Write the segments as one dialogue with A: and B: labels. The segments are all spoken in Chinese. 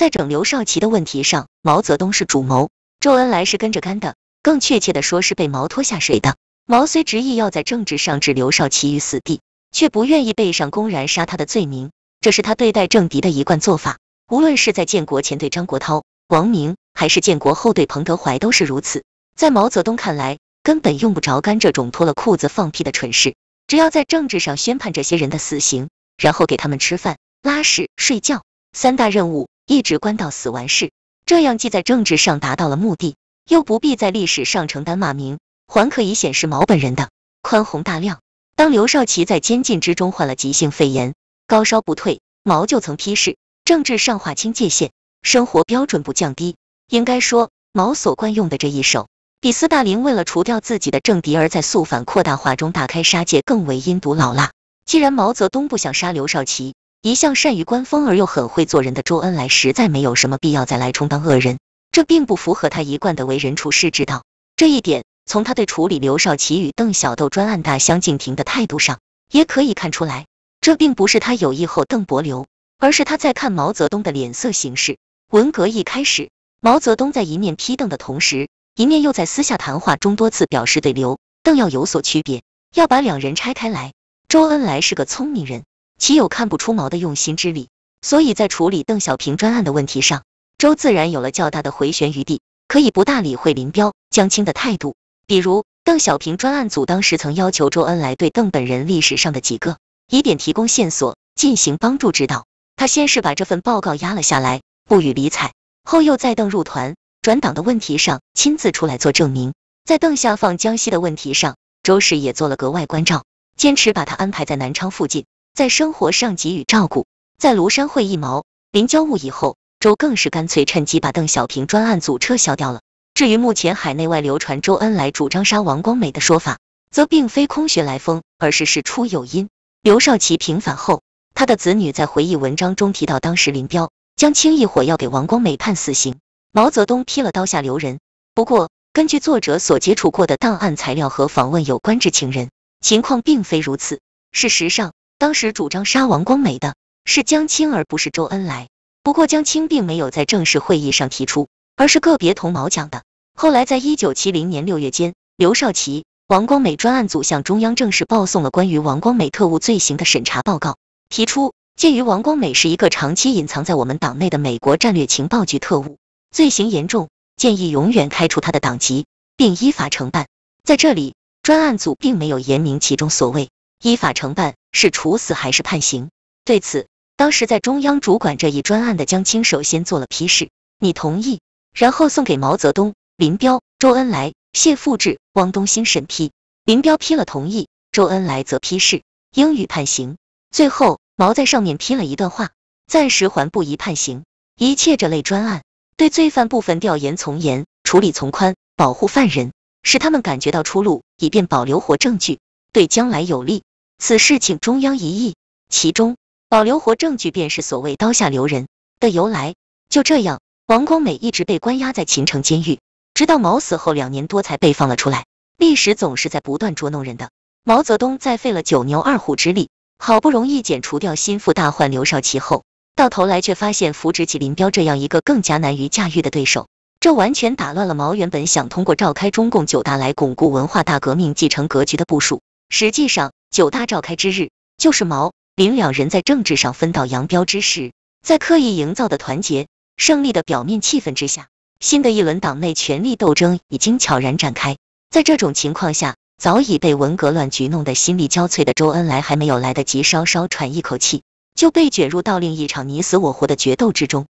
A: 在整刘少奇的问题上，毛泽东是主谋，周恩来是跟着干的，更确切的说，是被毛拖下水的。毛虽执意要在政治上置刘少奇于死地，却不愿意背上公然杀他的罪名，这是他对待政敌的一贯做法。无论是在建国前对张国焘、王明，还是建国后对彭德怀，都是如此。在毛泽东看来，根本用不着干这种脱了裤子放屁的蠢事，只要在政治上宣判这些人的死刑，然后给他们吃饭、拉屎、睡觉三大任务。一直关到死完事，这样既在政治上达到了目的，又不必在历史上承担骂名，还可以显示毛本人的宽宏大量。当刘少奇在监禁之中患了急性肺炎，高烧不退，毛就曾批示：政治上划清界限，生活标准不降低。应该说，毛所惯用的这一手，比斯大林为了除掉自己的政敌而在肃反扩大化中大开杀戒更为阴毒老辣。既然毛泽东不想杀刘少奇，一向善于官风而又很会做人的周恩来，实在没有什么必要再来充当恶人，这并不符合他一贯的为人处事之道。这一点，从他对处理刘少奇与邓小豆专案大相径庭的态度上也可以看出来。这并不是他有意厚邓伯刘，而是他在看毛泽东的脸色行事。文革一开始，毛泽东在一面批邓的同时，一面又在私下谈话中多次表示对刘邓要有所区别，要把两人拆开来。周恩来是个聪明人。岂有看不出毛的用心之理？所以在处理邓小平专案的问题上，周自然有了较大的回旋余地，可以不大理会林彪、江青的态度。比如，邓小平专案组当时曾要求周恩来对邓本人历史上的几个疑点提供线索，进行帮助指导。他先是把这份报告压了下来，不予理睬，后又在邓入团、转党的问题上亲自出来做证明。在邓下放江西的问题上，周氏也做了格外关照，坚持把他安排在南昌附近。在生活上给予照顾，在庐山会议毛林交物以后，周更是干脆趁机把邓小平专案组撤销掉了。至于目前海内外流传周恩来主张杀王光美的说法，则并非空穴来风，而是事出有因。刘少奇平反后，他的子女在回忆文章中提到，当时林彪将轻易火药给王光美判死刑，毛泽东批了刀下留人。不过，根据作者所接触过的档案材料和访问有关知情人，情况并非如此。事实上，当时主张杀王光美的是江青，而不是周恩来。不过江青并没有在正式会议上提出，而是个别同毛讲的。后来，在一九七零年六月间，刘少奇、王光美专案组向中央正式报送了关于王光美特务罪行的审查报告，提出鉴于王光美是一个长期隐藏在我们党内的美国战略情报局特务，罪行严重，建议永远开除他的党籍，并依法承办。在这里，专案组并没有言明其中所谓。依法惩办是处死还是判刑？对此，当时在中央主管这一专案的江青首先做了批示，你同意，然后送给毛泽东、林彪、周恩来、谢富治、汪东兴审批。林彪批了同意，周恩来则批示应予判刑。最后，毛在上面批了一段话：暂时还不宜判刑，一切这类专案对罪犯部分调研从严处理从宽，保护犯人，使他们感觉到出路，以便保留活证据，对将来有利。此事请中央一议，其中保留活证据便是所谓“刀下留人”的由来。就这样，王光美一直被关押在秦城监狱，直到毛死后两年多才被放了出来。历史总是在不断捉弄人的。毛泽东在费了九牛二虎之力，好不容易剪除掉心腹大患刘少奇后，到头来却发现扶植起林彪这样一个更加难于驾驭的对手，这完全打乱了毛原本想通过召开中共九大来巩固文化大革命继承格局的部署。实际上，九大召开之日，就是毛林两人在政治上分道扬镳之时。在刻意营造的团结胜利的表面气氛之下，新的一轮党内权力斗争已经悄然展开。在这种情况下，早已被文革乱局弄得心力交瘁的周恩来，还没有来得及稍稍喘一口气，就被卷入到另一场你死我活的决斗之中。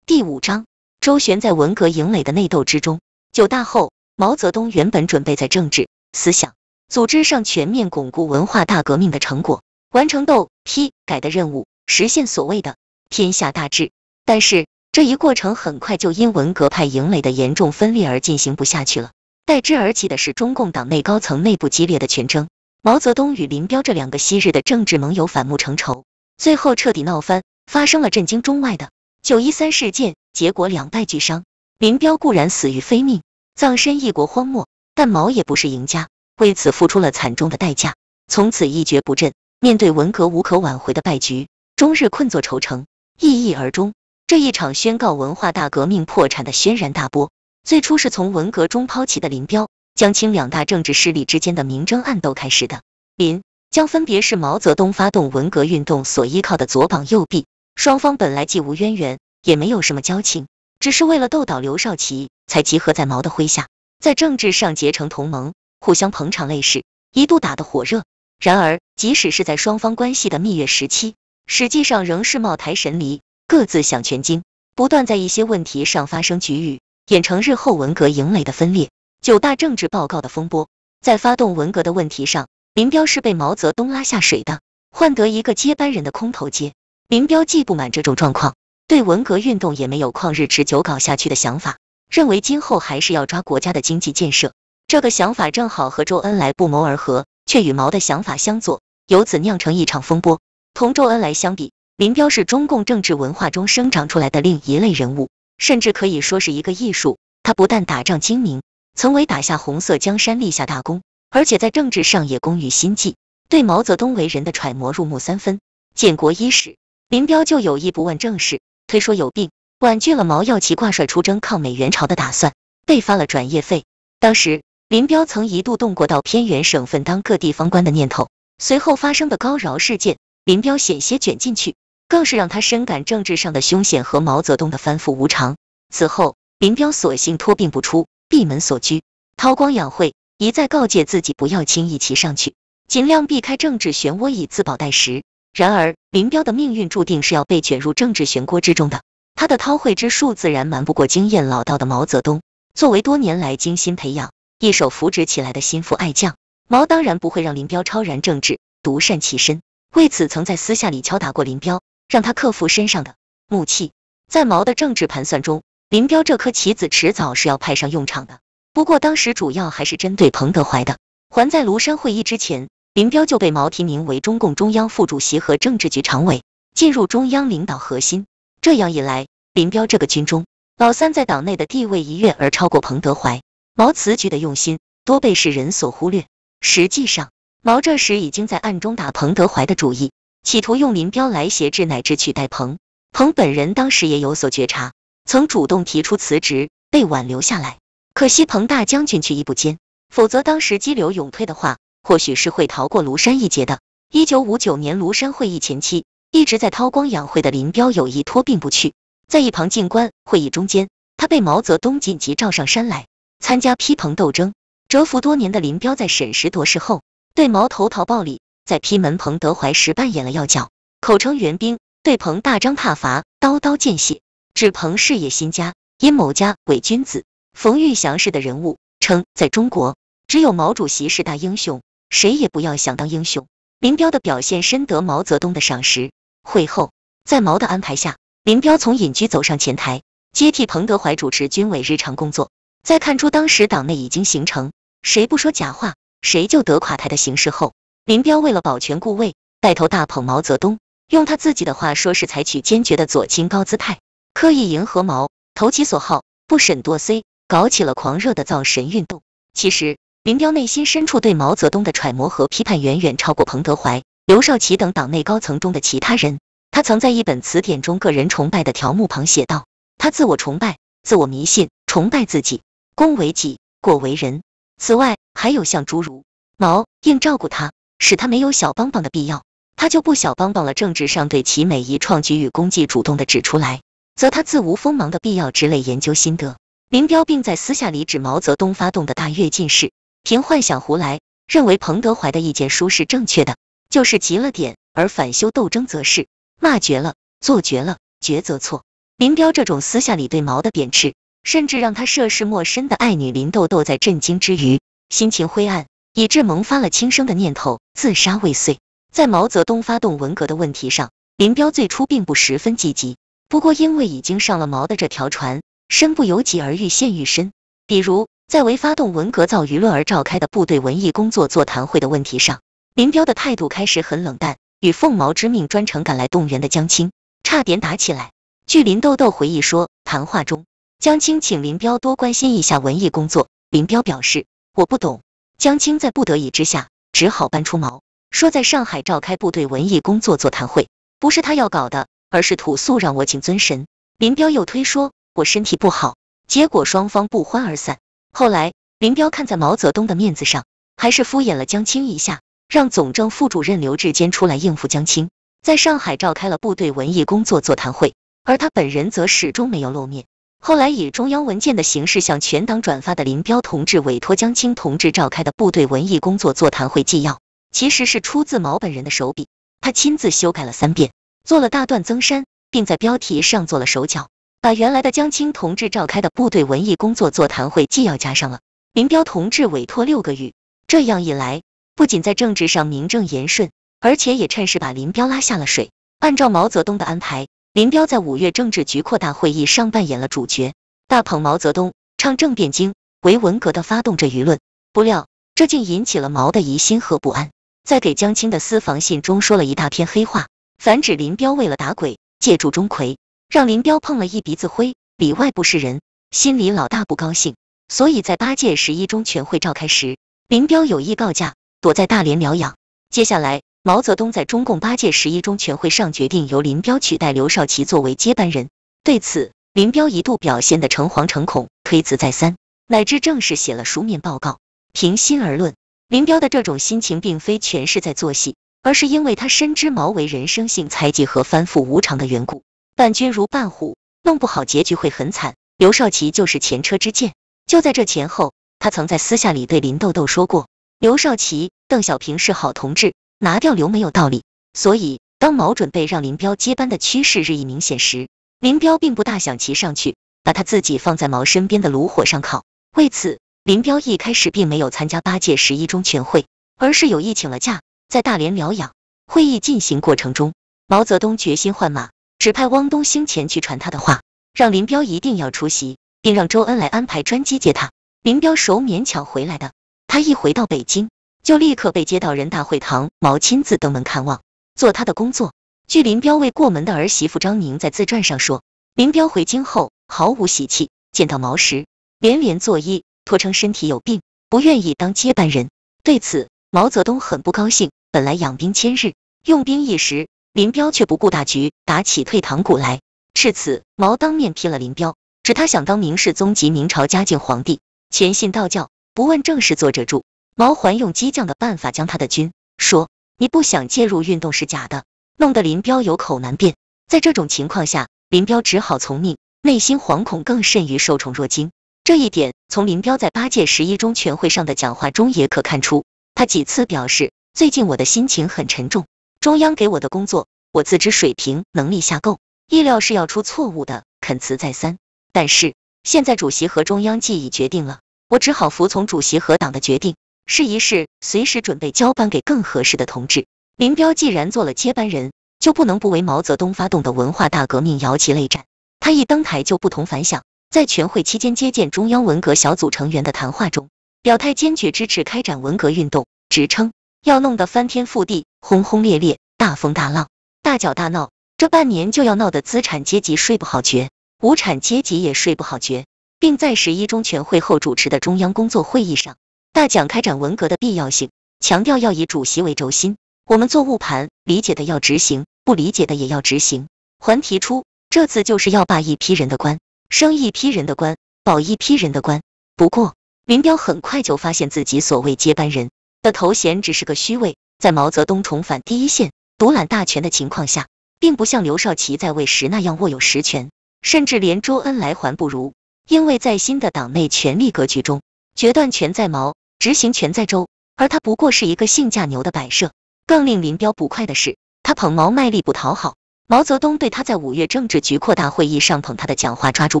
A: 第五章，周旋在文革营垒的内斗之中。九大后，毛泽东原本准备在政治思想。组织上全面巩固文化大革命的成果，完成斗批改的任务，实现所谓的天下大治。但是这一过程很快就因文革派营垒的严重分裂而进行不下去了，代之而起的是中共党内高层内部激烈的权争。毛泽东与林彪这两个昔日的政治盟友反目成仇，最后彻底闹翻，发生了震惊中外的九一三事件。结果两败俱伤，林彪固然死于非命，葬身异国荒漠，但毛也不是赢家。为此付出了惨重的代价，从此一蹶不振。面对文革无可挽回的败局，终日困坐愁城，抑郁而终。这一场宣告文化大革命破产的轩然大波，最初是从文革中抛弃的林彪、江青两大政治势力之间的明争暗斗开始的。林、江分别是毛泽东发动文革运动所依靠的左膀右臂，双方本来既无渊源，也没有什么交情，只是为了斗倒刘少奇，才集合在毛的麾下，在政治上结成同盟。互相捧场，类似一度打得火热。然而，即使是在双方关系的蜜月时期，实际上仍是貌台神离，各自享全金，不断在一些问题上发生局域，演成日后文革影垒的分裂。九大政治报告的风波，在发动文革的问题上，林彪是被毛泽东拉下水的，换得一个接班人的空头接。林彪既不满这种状况，对文革运动也没有旷日持久搞下去的想法，认为今后还是要抓国家的经济建设。这个想法正好和周恩来不谋而合，却与毛的想法相左，由此酿成一场风波。同周恩来相比，林彪是中共政治文化中生长出来的另一类人物，甚至可以说是一个艺术。他不但打仗精明，曾为打下红色江山立下大功，而且在政治上也工于心计，对毛泽东为人的揣摩入木三分。建国伊始，林彪就有意不问政事，推说有病，婉拒了毛要其挂帅出征抗美援朝的打算，被发了转业费。当时。林彪曾一度动过到偏远省份当各地方官的念头，随后发生的高饶事件，林彪险些卷进去，更是让他深感政治上的凶险和毛泽东的反复无常。此后，林彪索性托病不出，闭门锁居，韬光养晦，一再告诫自己不要轻易骑上去，尽量避开政治漩涡以自保待时。然而，林彪的命运注定是要被卷入政治漩涡之中的，他的韬晦之术自然瞒不过经验老道的毛泽东。作为多年来精心培养，一手扶植起来的心腹爱将，毛当然不会让林彪超然政治，独善其身。为此，曾在私下里敲打过林彪，让他克服身上的木气。在毛的政治盘算中，林彪这颗棋子迟早是要派上用场的。不过，当时主要还是针对彭德怀的。还在庐山会议之前，林彪就被毛提名为中共中央副主席和政治局常委，进入中央领导核心。这样一来，林彪这个军中老三在党内的地位一跃而超过彭德怀。毛此举的用心多被世人所忽略。实际上，毛这时已经在暗中打彭德怀的主意，企图用林彪来挟制乃至取代彭。彭本人当时也有所觉察，曾主动提出辞职，被挽留下来。可惜彭大将军却意不坚，否则当时激流勇退的话，或许是会逃过庐山一劫的。一九五九年庐山会议前期，一直在韬光养晦的林彪有意托病不去，在一旁静观会议。中间，他被毛泽东紧急召上山来。参加批彭斗争，蛰伏多年的林彪在审时度势后，对毛投桃报李，在批门彭德怀时扮演了要角，口称援兵，对彭大张挞伐，刀刀见血，指彭事业新家阴谋家、伪君子。冯玉祥式的人物，称在中国只有毛主席是大英雄，谁也不要想当英雄。林彪的表现深得毛泽东的赏识。会后，在毛的安排下，林彪从隐居走上前台，接替彭德怀主持军委日常工作。在看出当时党内已经形成谁不说假话谁就得垮台的形势后，林彪为了保全顾魏，带头大捧毛泽东，用他自己的话说是采取坚决的左倾高姿态，刻意迎合毛，投其所好，不审多 C，搞起了狂热的造神运动。其实，林彪内心深处对毛泽东的揣摩和批判远远超过彭德怀、刘少奇等党内高层中的其他人。他曾在一本词典中个人崇拜的条目旁写道：“他自我崇拜，自我迷信，崇拜自己。”功为己，过为人。此外，还有像诸如毛应照顾他，使他没有小帮帮的必要，他就不小帮帮了。政治上对其每一创举与功绩，主动的指出来，则他自无锋芒的必要之类研究心得。林彪并在私下里指毛泽东发动的大跃进是凭幻想胡来，认为彭德怀的意见书是正确的，就是急了点；而反修斗争则是骂绝了，做绝了，抉择错。林彪这种私下里对毛的贬斥。甚至让他涉世陌深的爱女林豆豆在震惊之余，心情灰暗，以致萌发了轻生的念头，自杀未遂。在毛泽东发动文革的问题上，林彪最初并不十分积极，不过因为已经上了毛的这条船，身不由己而愈陷愈深。比如在为发动文革造舆论而召开的部队文艺工作座谈会的问题上，林彪的态度开始很冷淡，与奉毛之命专程赶来动员的江青差点打起来。据林豆豆回忆说，谈话中。江青请林彪多关心一下文艺工作，林彪表示我不懂。江青在不得已之下，只好搬出毛，说在上海召开部队文艺工作座谈会，不是他要搞的，而是土素让我请尊神。林彪又推说我身体不好，结果双方不欢而散。后来林彪看在毛泽东的面子上，还是敷衍了江青一下，让总政副主任刘志坚出来应付江青。在上海召开了部队文艺工作座谈会，而他本人则始终没有露面。后来以中央文件的形式向全党转发的林彪同志委托江青同志召开的部队文艺工作座谈会纪要，其实是出自毛本人的手笔，他亲自修改了三遍，做了大段增删，并在标题上做了手脚，把原来的江青同志召开的部队文艺工作座谈会纪要加上了林彪同志委托六个月。这样一来，不仅在政治上名正言顺，而且也趁势把林彪拉下了水。按照毛泽东的安排。林彪在五月政治局扩大会议上扮演了主角，大捧毛泽东，唱政变经，为文革的发动者舆论。不料这竟引起了毛的疑心和不安，在给江青的私房信中说了一大篇黑话，反指林彪为了打鬼，借助钟馗，让林彪碰了一鼻子灰，里外不是人，心里老大不高兴。所以在八届十一中全会召开时，林彪有意告假，躲在大连疗养。接下来。毛泽东在中共八届十一中全会上决定由林彪取代刘少奇作为接班人。对此，林彪一度表现得诚惶诚恐，推辞再三，乃至正式写了书面报告。平心而论，林彪的这种心情并非全是在做戏，而是因为他深知毛为人生性猜忌和反复无常的缘故。伴君如伴虎，弄不好结局会很惨。刘少奇就是前车之鉴。就在这前后，他曾在私下里对林豆豆说过：“刘少奇、邓小平是好同志。”拿掉刘没有道理，所以当毛准备让林彪接班的趋势日益明显时，林彪并不大想骑上去，把他自己放在毛身边的炉火上烤。为此，林彪一开始并没有参加八届十一中全会，而是有意请了假，在大连疗养。会议进行过程中，毛泽东决心换马，指派汪东兴前去传他的话，让林彪一定要出席，并让周恩来安排专机接他。林彪手勉强回来的，他一回到北京。就立刻被接到人大会堂，毛亲自登门看望，做他的工作。据林彪未过门的儿媳妇张宁在自传上说，林彪回京后毫无喜气，见到毛时连连作揖，托称身体有病，不愿意当接班人。对此，毛泽东很不高兴。本来养兵千日，用兵一时，林彪却不顾大局，打起退堂鼓来。至此，毛当面批了林彪，指他想当明世宗及明朝嘉靖皇帝，虔信道教，不问正事。作者注。毛环用激将的办法将他的军，说：“你不想介入运动是假的。”弄得林彪有口难辩。在这种情况下，林彪只好从命，内心惶恐更甚于受宠若惊。这一点从林彪在八届十一中全会上的讲话中也可看出。他几次表示：“最近我的心情很沉重，中央给我的工作，我自知水平能力下够，意料是要出错误的。”恳辞再三，但是现在主席和中央既已决定了，我只好服从主席和党的决定。试一试，随时准备交班给更合适的同志。林彪既然做了接班人，就不能不为毛泽东发动的文化大革命摇旗擂战。他一登台就不同凡响，在全会期间接见中央文革小组成员的谈话中，表态坚决支持开展文革运动，直称要弄得翻天覆地、轰轰烈烈、大风大浪、大搅大闹，这半年就要闹得资产阶级睡不好觉，无产阶级也睡不好觉，并在十一中全会后主持的中央工作会议上。大讲开展文革的必要性，强调要以主席为轴心。我们做误盘，理解的要执行，不理解的也要执行。还提出这次就是要罢一批人的官，升一批人的官，保一批人的官。不过，林彪很快就发现自己所谓接班人的头衔只是个虚位，在毛泽东重返第一线、独揽大权的情况下，并不像刘少奇在位时那样握有实权，甚至连周恩来还不如，因为在新的党内权力格局中，决断权在毛。执行权在周，而他不过是一个性价牛的摆设。更令林彪不快的是，他捧毛卖力不讨好。毛泽东对他在五月政治局扩大会议上捧他的讲话抓住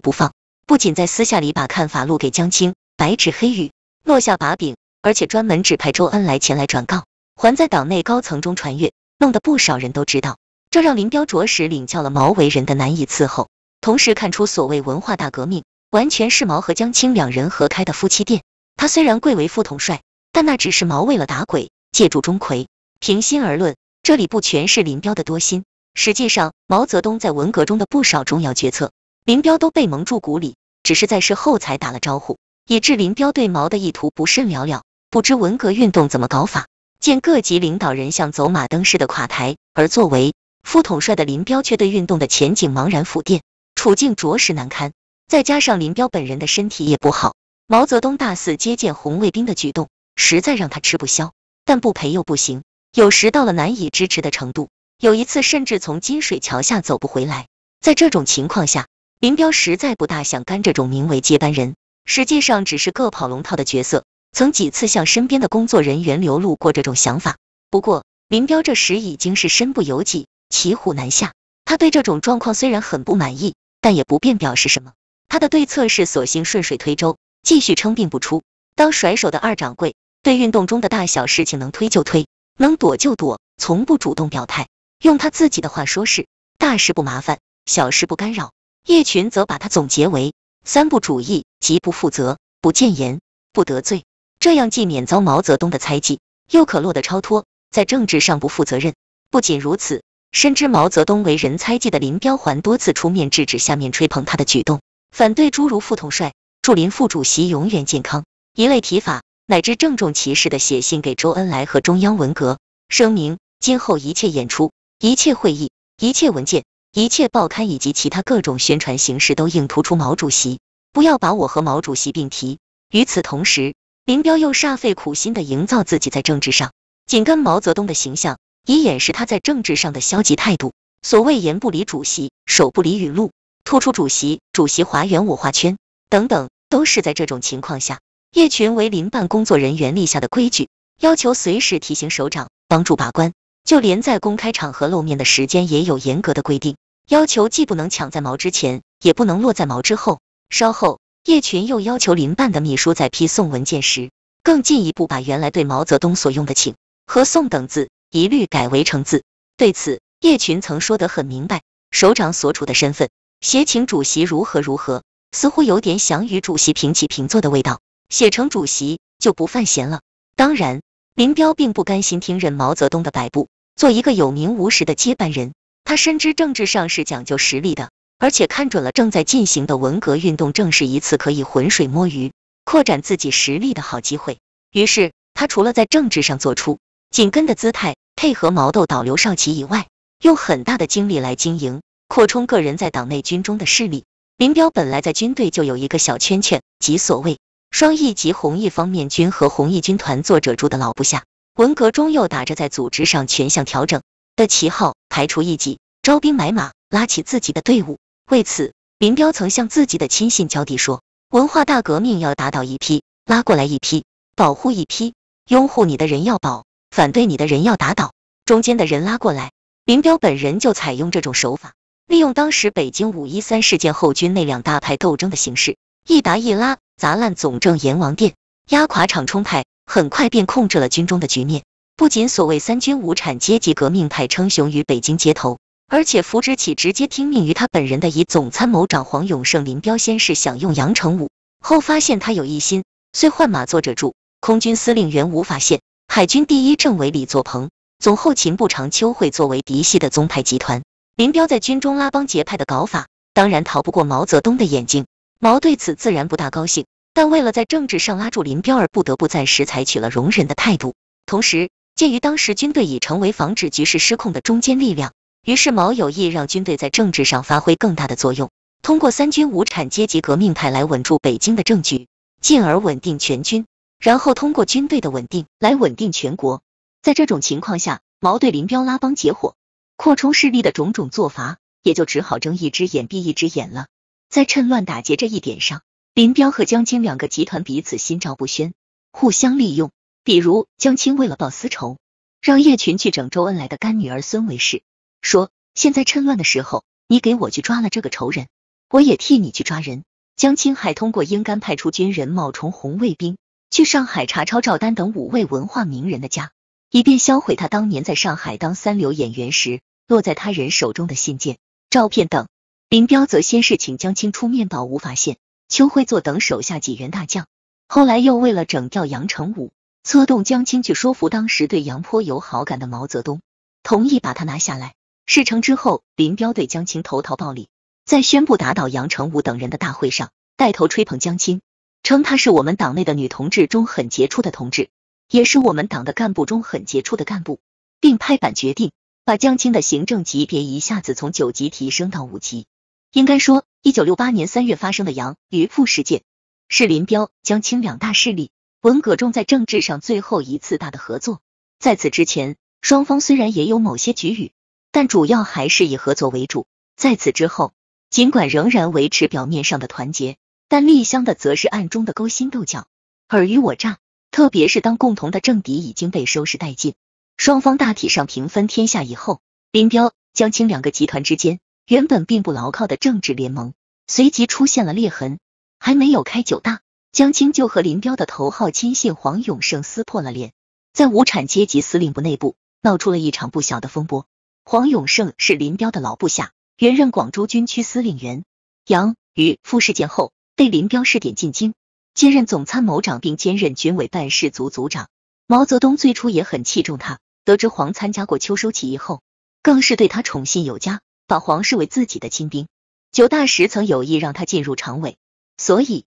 A: 不放，不仅在私下里把看法录给江青，白纸黑语落下把柄，而且专门指派周恩来前来转告，还在党内高层中传阅，弄得不少人都知道。这让林彪着实领教了毛为人的难以伺候，同时看出所谓文化大革命完全是毛和江青两人合开的夫妻店。他虽然贵为副统帅，但那只是毛为了打鬼，借助钟馗。平心而论，这里不全是林彪的多心。实际上，毛泽东在文革中的不少重要决策，林彪都被蒙住鼓里，只是在事后才打了招呼，以致林彪对毛的意图不甚了了，不知文革运动怎么搞法。见各级领导人像走马灯似的垮台，而作为副统帅的林彪却对运动的前景茫然否定，处境着实难堪。再加上林彪本人的身体也不好。毛泽东大肆接见红卫兵的举动，实在让他吃不消，但不赔又不行。有时到了难以支持的程度，有一次甚至从金水桥下走不回来。在这种情况下，林彪实在不大想干这种名为接班人，实际上只是个跑龙套的角色。曾几次向身边的工作人员流露过这种想法。不过，林彪这时已经是身不由己，骑虎难下。他对这种状况虽然很不满意，但也不便表示什么。他的对策是，索性顺水推舟。继续称病不出，当甩手的二掌柜，对运动中的大小事情能推就推，能躲就躲，从不主动表态。用他自己的话说是：大事不麻烦，小事不干扰。叶群则把他总结为“三不主义”，即不负责、不谏言、不得罪。这样既免遭毛泽东的猜忌，又可落得超脱，在政治上不负责任。不仅如此，深知毛泽东为人猜忌的林彪，还多次出面制止下面吹捧他的举动，反对诸如副统帅。祝林副主席永远健康一类提法，乃至郑重其事的写信给周恩来和中央文革，声明今后一切演出、一切会议、一切文件、一切报刊以及其他各种宣传形式都应突出毛主席，不要把我和毛主席并提。与此同时，林彪又煞费苦心的营造自己在政治上紧跟毛泽东的形象，以掩饰他在政治上的消极态度。所谓“言不离主席，手不离语录”，突出主席，主席华元我画圈等等。都是在这种情况下，叶群为林办工作人员立下的规矩，要求随时提醒首长，帮助把关。就连在公开场合露面的时间也有严格的规定，要求既不能抢在毛之前，也不能落在毛之后。稍后，叶群又要求林办的秘书在批送文件时，更进一步把原来对毛泽东所用的请和送等字，一律改为成”字。对此，叶群曾说得很明白：首长所处的身份，协请主席如何如何。似乎有点想与主席平起平坐的味道，写成主席就不犯闲了。当然，林彪并不甘心听任毛泽东的摆布，做一个有名无实的接班人。他深知政治上是讲究实力的，而且看准了正在进行的文革运动，正是一次可以浑水摸鱼、扩展自己实力的好机会。于是，他除了在政治上做出紧跟的姿态，配合毛豆导流少奇以外，用很大的精力来经营、扩充个人在党内、军中的势力。林彪本来在军队就有一个小圈圈，即所谓双翼及红翼方面军和红翼军团作者住的老部下。文革中又打着在组织上全向调整的旗号，排除异己，招兵买马，拉起自己的队伍。为此，林彪曾向自己的亲信交底说：“文化大革命要打倒一批，拉过来一批，保护一批，拥护你的人要保，反对你的人要打倒，中间的人拉过来。”林彪本人就采用这种手法。利用当时北京五一三事件后军那两大派斗争的形势，一打一拉，砸烂总政阎王殿，压垮场冲派，很快便控制了军中的局面。不仅所谓三军无产阶级革命派称雄于北京街头，而且扶植起直接听命于他本人的以总参谋长黄永胜、林彪先是享用杨成武，后发现他有异心，遂换马作者助。空军司令员吴法宪，海军第一政委李作鹏，总后勤部长邱会作为嫡系的宗派集团。林彪在军中拉帮结派的搞法，当然逃不过毛泽东的眼睛。毛对此自然不大高兴，但为了在政治上拉住林彪，而不得不暂时采取了容忍的态度。同时，鉴于当时军队已成为防止局势失控的中坚力量，于是毛有意让军队在政治上发挥更大的作用，通过三军无产阶级革命派来稳住北京的政局，进而稳定全军，然后通过军队的稳定来稳定全国。在这种情况下，毛对林彪拉帮结伙。扩充势力的种种做法，也就只好睁一只眼闭一只眼了。在趁乱打劫这一点上，林彪和江青两个集团彼此心照不宣，互相利用。比如，江青为了报私仇，让叶群去整周恩来的干女儿孙维世，说现在趁乱的时候，你给我去抓了这个仇人，我也替你去抓人。江青还通过英干派出军人冒充红卫兵，去上海查抄赵丹等五位文化名人的家。以便销毁他当年在上海当三流演员时落在他人手中的信件、照片等。林彪则先是请江青出面保吴发现邱会作等手下几员大将，后来又为了整掉杨成武，策动江青去说服当时对杨颇有好感的毛泽东，同意把他拿下来。事成之后，林彪对江青投桃报李，在宣布打倒杨成武等人的大会上带头吹捧江青，称她是我们党内的女同志中很杰出的同志。也是我们党的干部中很杰出的干部，并拍板决定把江青的行政级别一下子从九级提升到五级。应该说，一九六八年三月发生的杨、于、富事件，是林彪、江青两大势力文革中在政治上最后一次大的合作。在此之前，双方虽然也有某些局域，但主要还是以合作为主。在此之后，尽管仍然维持表面上的团结，但立香的则是暗中的勾心斗角、尔虞我诈。特别是当共同的政敌已经被收拾殆尽，双方大体上平分天下以后，林彪、江青两个集团之间原本并不牢靠的政治联盟随即出现了裂痕。还没有开九大，江青就和林彪的头号亲信黄永胜撕破了脸，在无产阶级司令部内部闹出了一场不小的风波。黄永胜是林彪的老部下，原任广州军区司令员，杨宇夫事件后被林彪试点进京。兼任总参谋长，并兼任军委办事组组长。毛泽东最初也很器重他，得知黄参加过秋收起义后，更是对他宠信有加，把黄视为自己的亲兵。九大时曾有意让他进入常委，所以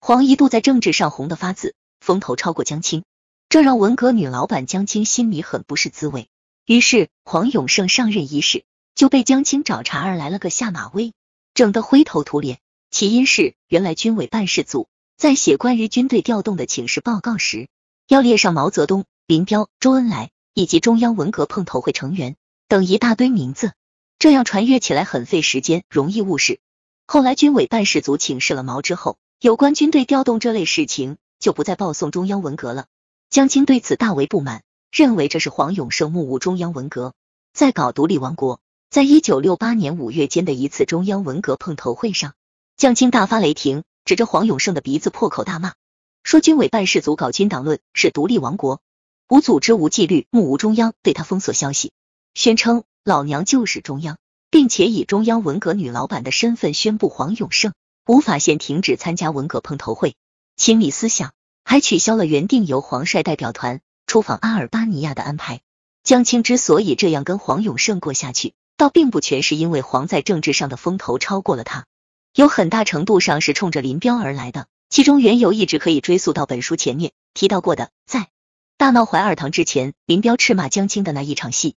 A: 黄一度在政治上红得发紫，风头超过江青，这让文革女老板江青心里很不是滋味。于是黄永胜上任伊始就被江青找茬儿来了个下马威，整得灰头土脸。起因是原来军委办事组。在写关于军队调动的请示报告时，要列上毛泽东、林彪、周恩来以及中央文革碰头会成员等一大堆名字，这样传阅起来很费时间，容易误事。后来军委办事组请示了毛之后，有关军队调动这类事情就不再报送中央文革了。江青对此大为不满，认为这是黄永胜目无中央文革，在搞独立王国。在一九六八年五月间的一次中央文革碰头会上，江青大发雷霆。指着黄永胜的鼻子破口大骂，说军委办事组搞军党论是独立王国，无组织无纪律，目无中央，对他封锁消息，宣称老娘就是中央，并且以中央文革女老板的身份宣布黄永胜无法先停止参加文革碰头会，清理思想，还取消了原定由黄帅代表团出访阿尔巴尼亚的安排。江青之所以这样跟黄永胜过下去，倒并不全是因为黄在政治上的风头超过了他。有很大程度上是冲着林彪而来的，其中缘由一直可以追溯到本书前面提到过的，在大闹怀二堂之前，林彪斥骂江青的那一场戏，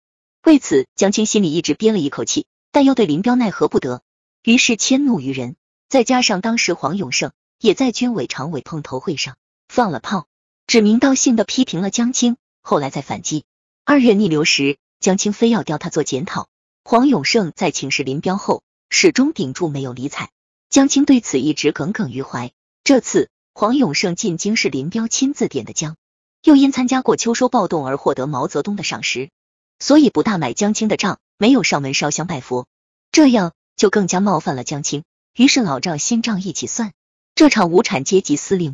A: 为此江青心里一直憋了一口气，但又对林彪奈何不得，于是迁怒于人。再加上当时黄永胜也在军委常委碰头会上放了炮，指名道姓的批评了江青。后来再反击二月逆流时，江青非要调他做检讨，黄永胜在请示林彪后，始终顶住没有理睬。江青对此一直耿耿于怀。这次黄永胜进京是林彪亲自点的江，又因参加过秋收暴动而获得毛泽东的赏识，所以不大买江青的账，没有上门烧香拜佛，这样就更加冒犯了江青。于是老账新账一起算，这场无产阶级司令。